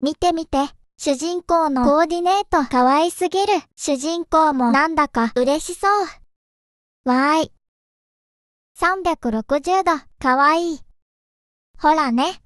見てみて。主人公のコーディネート可愛すぎる。主人公もなんだか嬉しそう。わーい。360度、かわいい。ほらね。